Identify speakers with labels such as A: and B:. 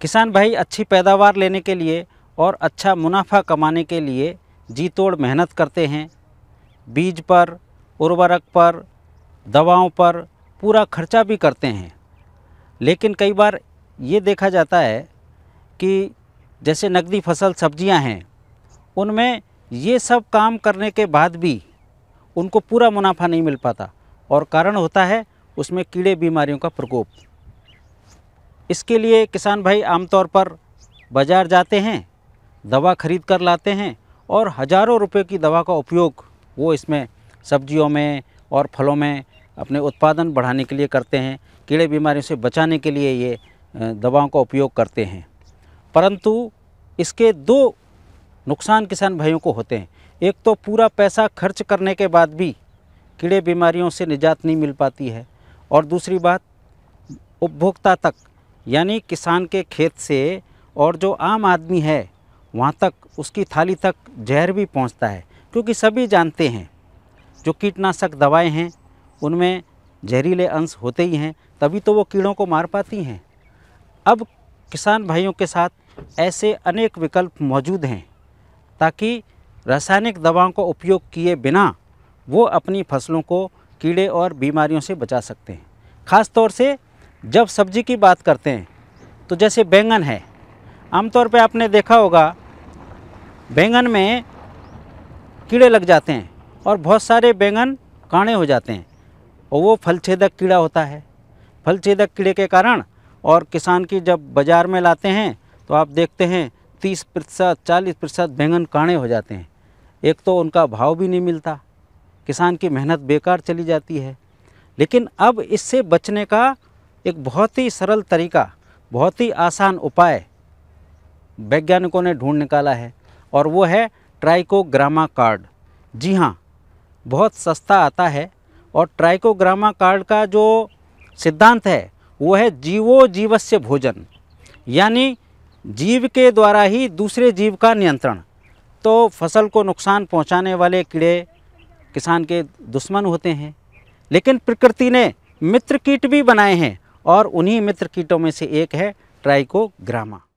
A: किसान भाई अच्छी पैदावार लेने के लिए और अच्छा मुनाफा कमाने के लिए जी तोड़ मेहनत करते हैं बीज पर उर्वरक पर दवाओं पर पूरा खर्चा भी करते हैं लेकिन कई बार ये देखा जाता है कि जैसे नकदी फसल सब्जियां हैं उनमें ये सब काम करने के बाद भी उनको पूरा मुनाफा नहीं मिल पाता और कारण होता है उसमें कीड़े बीमारियों का प्रकोप इसके लिए किसान भाई आमतौर पर बाज़ार जाते हैं दवा खरीद कर लाते हैं और हज़ारों रुपए की दवा का उपयोग वो इसमें सब्जियों में और फलों में अपने उत्पादन बढ़ाने के लिए करते हैं कीड़े बीमारियों से बचाने के लिए ये दवाओं का उपयोग करते हैं परंतु इसके दो नुकसान किसान भाइयों को होते हैं एक तो पूरा पैसा खर्च करने के बाद भी कीड़े बीमारियों से निजात नहीं मिल पाती है और दूसरी बात उपभोक्ता तक यानी किसान के खेत से और जो आम आदमी है वहाँ तक उसकी थाली तक जहर भी पहुँचता है क्योंकि सभी जानते हैं जो कीटनाशक दवाएं हैं उनमें जहरीले अंश होते ही हैं तभी तो वो कीड़ों को मार पाती हैं अब किसान भाइयों के साथ ऐसे अनेक विकल्प मौजूद हैं ताकि रासायनिक दवाओं का उपयोग किए बिना वो अपनी फसलों को कीड़े और बीमारियों से बचा सकते हैं ख़ास तौर से जब सब्जी की बात करते हैं तो जैसे बैंगन है आमतौर पे आपने देखा होगा बैंगन में कीड़े लग जाते हैं और बहुत सारे बैंगन काणे हो जाते हैं और वो फल छेदक कीड़ा होता है फल छेदक कीड़े के कारण और किसान की जब बाज़ार में लाते हैं तो आप देखते हैं तीस प्रतिशत चालीस प्रतिशत बैंगन काणे हो जाते हैं एक तो उनका भाव भी नहीं मिलता किसान की मेहनत बेकार चली जाती है लेकिन अब इससे बचने का एक बहुत ही सरल तरीका बहुत ही आसान उपाय वैज्ञानिकों ने ढूंढ निकाला है और वो है ट्राइकोग्रामा कार्ड जी हाँ बहुत सस्ता आता है और ट्राइकोग्रामा कार्ड का जो सिद्धांत है वो है जीवो जीवस्य भोजन यानी जीव के द्वारा ही दूसरे जीव का नियंत्रण तो फसल को नुकसान पहुंचाने वाले कीड़े किसान के दुश्मन होते हैं लेकिन प्रकृति ने मित्र कीट भी बनाए हैं और उन्हीं मित्र कीटों में से एक है ट्राइकोग्रामा